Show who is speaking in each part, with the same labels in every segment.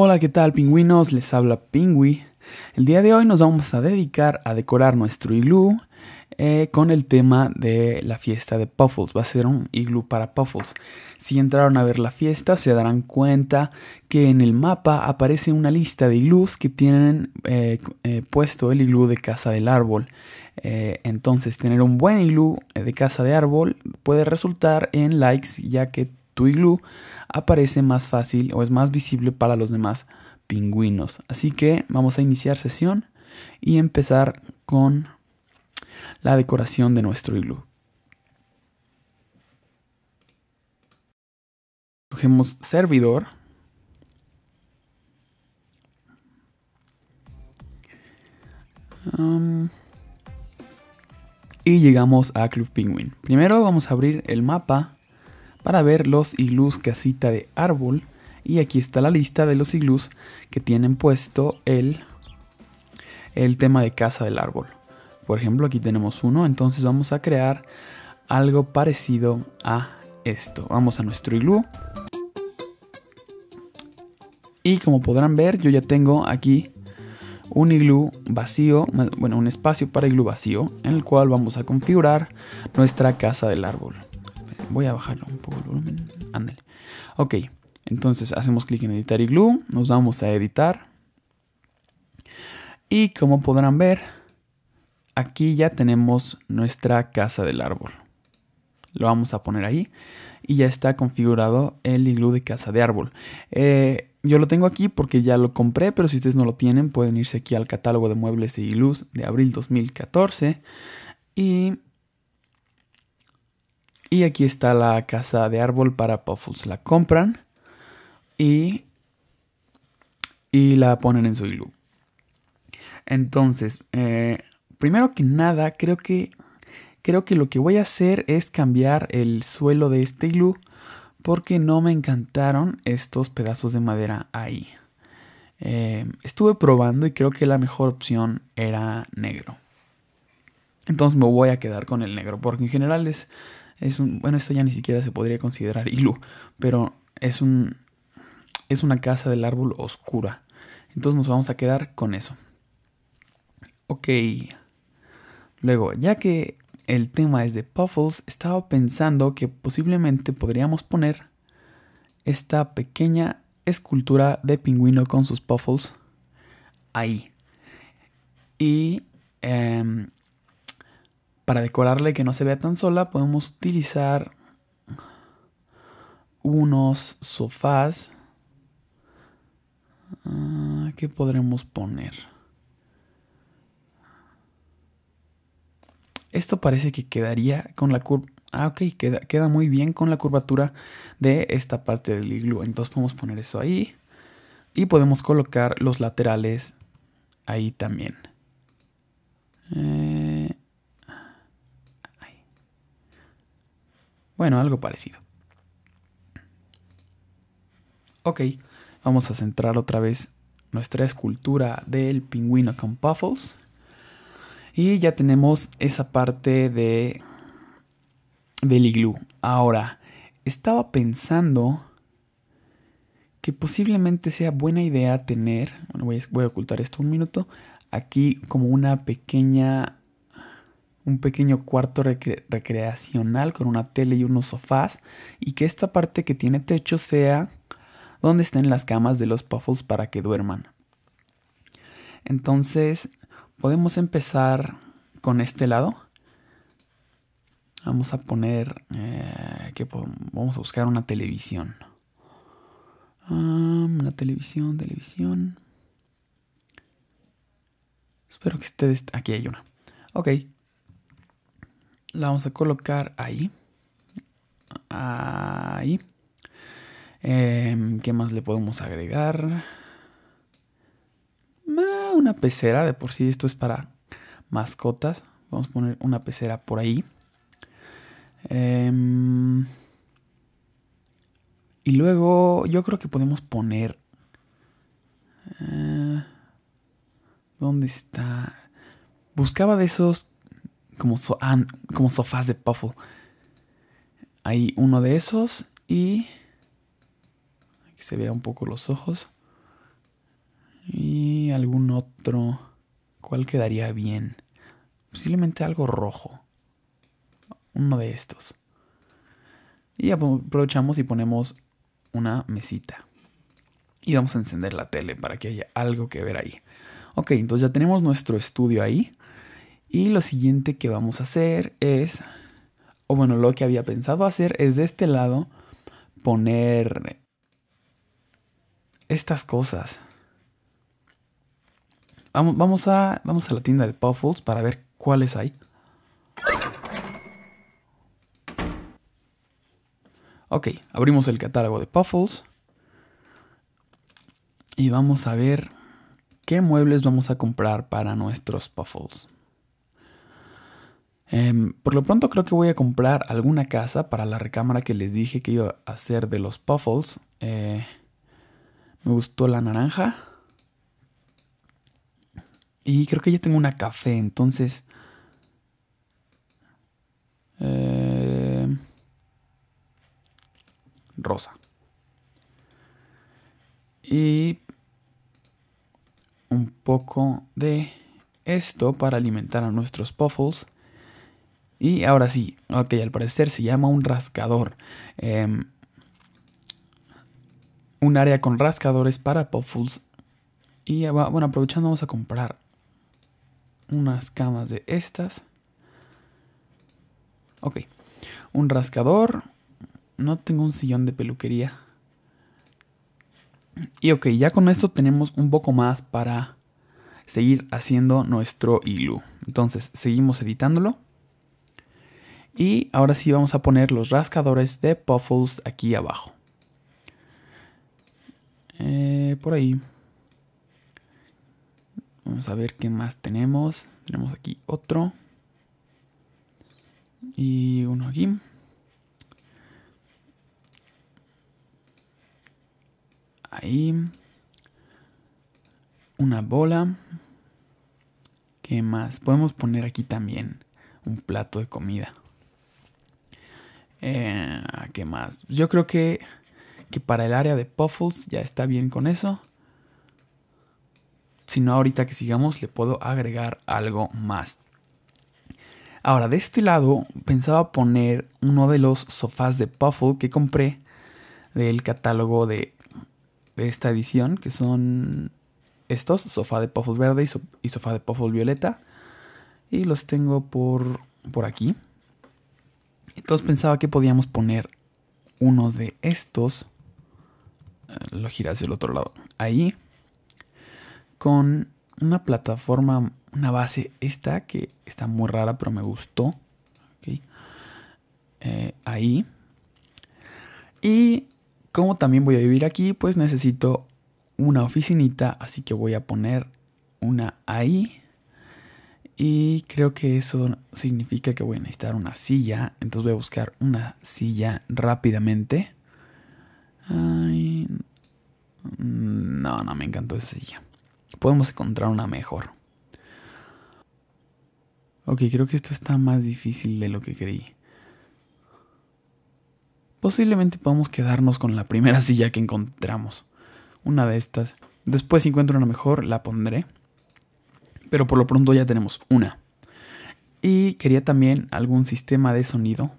Speaker 1: Hola, ¿qué tal pingüinos? Les habla Pingüi. El día de hoy nos vamos a dedicar a decorar nuestro iglú eh, con el tema de la fiesta de Puffles. Va a ser un iglú para Puffles. Si entraron a ver la fiesta, se darán cuenta que en el mapa aparece una lista de iglús que tienen eh, eh, puesto el iglú de casa del árbol. entonces, tener un buen iglú de casa de árbol puede resultar en likes, ya que tu iglú aparece más fácil o es más visible para los demás pingüinos. Así que vamos a iniciar sesión y empezar con la decoración de nuestro iglú. Cogemos servidor. y llegamos a Club Penguin. Primero vamos a abrir el mapa para ver los iglús casita de árbol. Y aquí está la lista de los iglús que tienen puesto el, el tema de casa del árbol. Por ejemplo, aquí tenemos uno, entonces vamos a crear algo parecido a esto. Vamos a nuestro iglú. Y como podrán ver, yo ya tengo aquí un iglú vacío, bueno, un espacio para iglú vacío, en el cual vamos a configurar nuestra casa del árbol. Voy a bajarlo un poco el volumen. Ándale. Ok, entonces hacemos clic en editar iglú. Nos vamos a editar. Y como podrán ver, aquí ya tenemos nuestra casa del árbol. Lo vamos a poner ahí y ya está configurado el iglú de casa de árbol. Eh, yo lo tengo aquí porque ya lo compré, pero si ustedes no lo tienen pueden irse aquí al catálogo de muebles e iglús de abril 2014 y y aquí está la casa de árbol para Puffles. La compran y, y la ponen en su iglú. Entonces, eh, primero que nada, creo que, creo que lo que voy a hacer es cambiar el suelo de este iglú porque no me encantaron estos pedazos de madera ahí. Eh, estuve probando y creo que la mejor opción era negro. Entonces me voy a quedar con el negro porque en general es es un, bueno, esto ya ni siquiera se podría considerar ilu, pero es un, es una casa del árbol oscura. Entonces nos vamos a quedar con eso. Ok. Luego, ya que el tema es de Puffles, estaba pensando que posiblemente podríamos poner esta pequeña escultura de pingüino con sus Puffles ahí. Y em, para decorarle que no se vea tan sola, podemos utilizar unos sofás. Ah, ¿Qué podremos poner? Esto parece que quedaría con la curva. Ah, ok, queda, queda muy bien con la curvatura de esta parte del iglú. Entonces podemos poner eso ahí. Y podemos colocar los laterales ahí también. Eh, Bueno, algo parecido. Ok, vamos a centrar otra vez nuestra escultura del pingüino con puffles. Y ya tenemos esa parte de del iglú. Ahora, estaba pensando que posiblemente sea buena idea tener, voy a ocultar esto un minuto, aquí como una pequeña un pequeño cuarto recreacional con una tele y unos sofás y que esta parte que tiene techo sea donde estén las camas de los puffles para que duerman. Entonces, podemos empezar con este lado. Vamos a poner eh, que vamos a buscar una televisión. la ah, una televisión, televisión. Espero que ustedes Aquí hay una. Ok, la vamos a colocar ahí. Ahí. Em, ¿Qué más le podemos agregar? Ah, una pecera, de por sí esto es para mascotas. Vamos a poner una pecera por ahí. Em, y luego yo creo que podemos poner... Eh, ¿Dónde está? Buscaba de esos como, como sofás de Puffle. Hay uno de esos y... Aquí se vea un poco los ojos. Y algún otro. ¿Cuál quedaría bien? Posiblemente algo rojo. Uno de estos. Y aprovechamos y ponemos una mesita. Y vamos a encender la tele para que haya algo que ver ahí. Ok, entonces ya tenemos nuestro estudio ahí. Y lo siguiente que vamos a hacer es, o bueno, lo que había pensado hacer es de este lado poner estas cosas. Vamos, a, vamos a la tienda de Puffles para ver cuáles hay. Ok, abrimos el catálogo de Puffles. Y vamos a ver qué muebles vamos a comprar para nuestros Puffles. Em, por lo pronto creo que voy a comprar alguna casa para la recámara que les dije que iba a hacer de los Puffles. Eh, me gustó la naranja. Y creo que ya tengo una café, entonces... Em, rosa. Y un poco de esto para alimentar a nuestros Puffles. Y ahora sí, ok, al parecer se llama un rascador. Em, un área con rascadores para Puffles. Y bueno, aprovechando vamos a comprar unas camas de estas. Ok, un rascador. No tengo un sillón de peluquería. Y ok, ya con esto tenemos un poco más para seguir haciendo nuestro ilu. Entonces, seguimos editándolo. Y ahora sí vamos a poner los rascadores de Puffles aquí abajo. Eh, por ahí. Vamos a ver qué más tenemos. Tenemos aquí otro. Y uno aquí. Ahí. Una bola. ¿Qué más? Podemos poner aquí también un plato de comida. Eh, ¿Qué más? Yo creo que, para el área de Puffles ya está bien con eso. Si no, ahorita que sigamos le puedo agregar algo más. Ahora, de este lado pensaba poner uno de los sofás de Puffle que compré del catálogo de, esta edición, que son estos, sofá de Puffle verde y, sofá de Puffle violeta. Y los tengo por, por aquí. Entonces pensaba que podíamos poner uno de estos. Eh, lo giras del otro lado. Ahí. Con una plataforma, una base esta que está muy rara, pero me gustó. Eh, ahí. Y como también voy a vivir aquí, pues necesito una oficinita. Así que voy a poner una ahí. Y creo que eso significa que voy a necesitar una silla. Entonces voy a buscar una silla rápidamente. no, no me encantó esa silla. Podemos encontrar una mejor. Ok, creo que esto está más difícil de lo que creí. Posiblemente podamos quedarnos con la primera silla que encontramos. Una de estas. Después si encuentro una mejor, la pondré pero por lo pronto ya tenemos una. Y quería también algún sistema de sonido,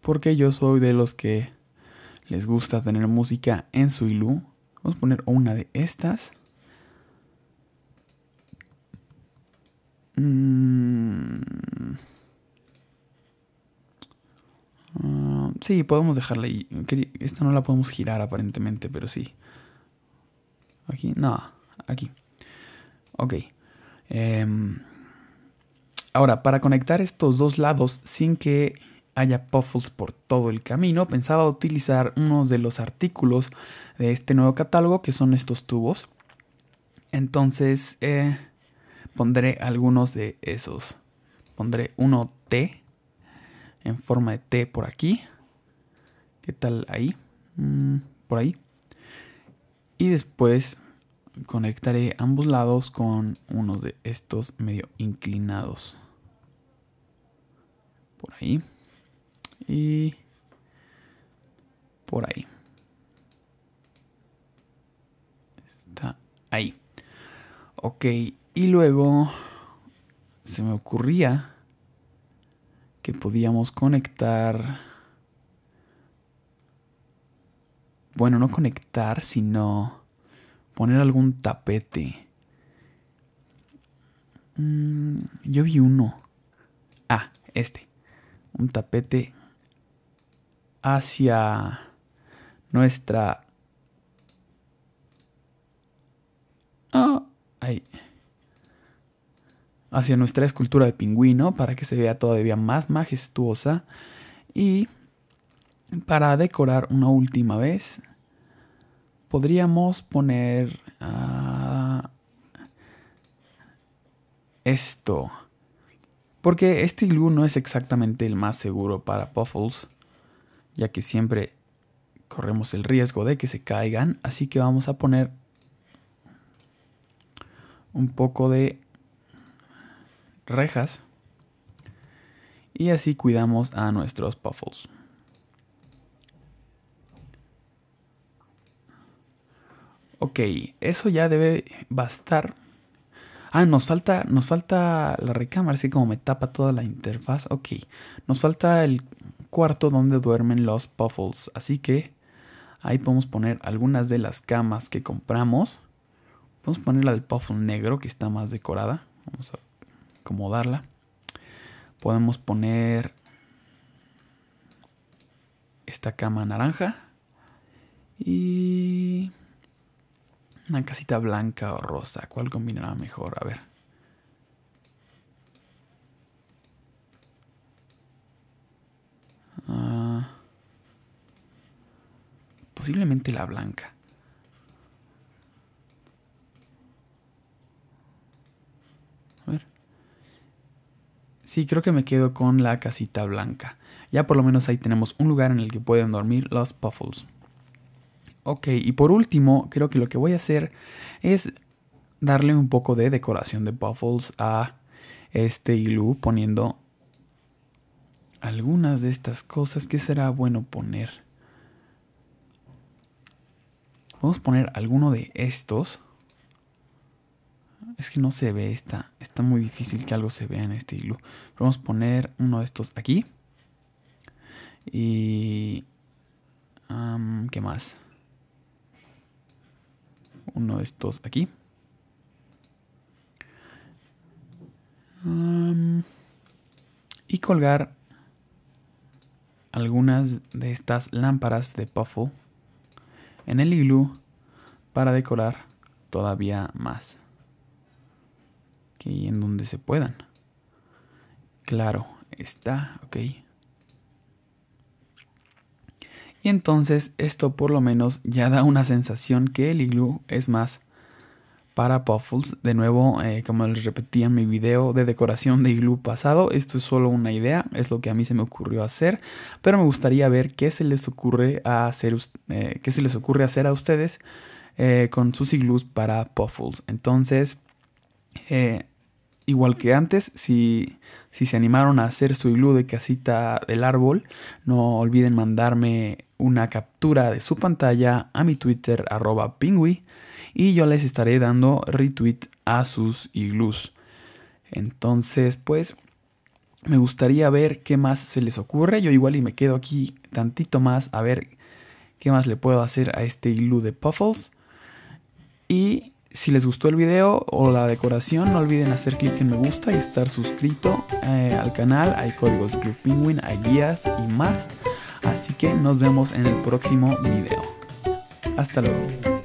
Speaker 1: porque yo soy de los que les gusta tener música en su ilu. Vamos a poner una de estas. Mm. Ah, sí, podemos dejarla ahí. Esta no la podemos girar aparentemente, pero sí. Aquí, no, aquí. Ok. Em, ahora, para conectar estos dos lados sin que haya puffles por todo el camino, pensaba utilizar unos de los artículos de este nuevo catálogo que son estos tubos. Entonces eh, pondré algunos de esos. Pondré uno T en forma de T por aquí. ¿Qué tal ahí? Mm, por ahí. Y después conectaré ambos lados con unos de estos medio inclinados. Por ahí. Y por ahí. Está ahí. Ok, y luego se me ocurría que podíamos conectar... Bueno, no conectar, sino poner algún tapete. Mm, yo vi uno. Ah, este. Un tapete hacia nuestra... Oh, ah, ahí. Hacia nuestra escultura de pingüino para que se vea todavía más majestuosa. Y para decorar una última vez podríamos poner ah, esto. Porque este glue no es exactamente el más seguro para puffles, ya que siempre corremos el riesgo de que se caigan. Así que vamos a poner un poco de rejas y así cuidamos a nuestros puffles. Ok, eso ya debe bastar. Ah, nos falta, nos falta la recámara, así como me tapa toda la interfaz. Ok, nos falta el cuarto donde duermen los puffles. Así que ahí podemos poner algunas de las camas que compramos. Podemos poner la del puffle negro que está más decorada. Vamos a acomodarla. Podemos poner esta cama naranja. Y una casita blanca o rosa. ¿Cuál combinará mejor? A ver. Ah. posiblemente la blanca. A ver. Sí, creo que me quedo con la casita blanca. Ya por lo menos ahí tenemos un lugar en el que pueden dormir los puffles. Ok, y por último, creo que lo que voy a hacer es darle un poco de decoración de buffles a este iglú poniendo algunas de estas cosas que será bueno poner. Vamos a poner alguno de estos. Es que no se ve esta. Está muy difícil que algo se vea en este iglú. vamos a poner uno de estos aquí. Y... ¿Qué más? uno de estos aquí. y colgar algunas de estas lámparas de Puffle en el iglú para decorar todavía más. Que en donde se puedan. Claro, está, ok. Y entonces esto por lo menos ya da una sensación que el iglú es más para puffles. De nuevo, eh, como les repetía en mi video de decoración de iglú pasado, esto es solo una idea, es lo que a mí se me ocurrió hacer, pero me gustaría ver qué se les ocurre hacer, eh, qué se les ocurre hacer a ustedes eh, con sus iglús para puffles. Entonces, igual que antes. Si, si se animaron a hacer su iglú de casita del árbol, no olviden mandarme una captura de su pantalla a mi Twitter arroba pingui y yo les estaré dando retweet a sus iglús. Entonces, pues me gustaría ver qué más se les ocurre. Yo igual y me quedo aquí tantito más a ver qué más le puedo hacer a este iglú de Puffles. Y si les gustó el video o la decoración, no olviden hacer clic en me gusta y estar suscrito eh, al canal. Hay códigos Club Penguin, hay guías y más. Así que nos vemos en el próximo video. Hasta luego.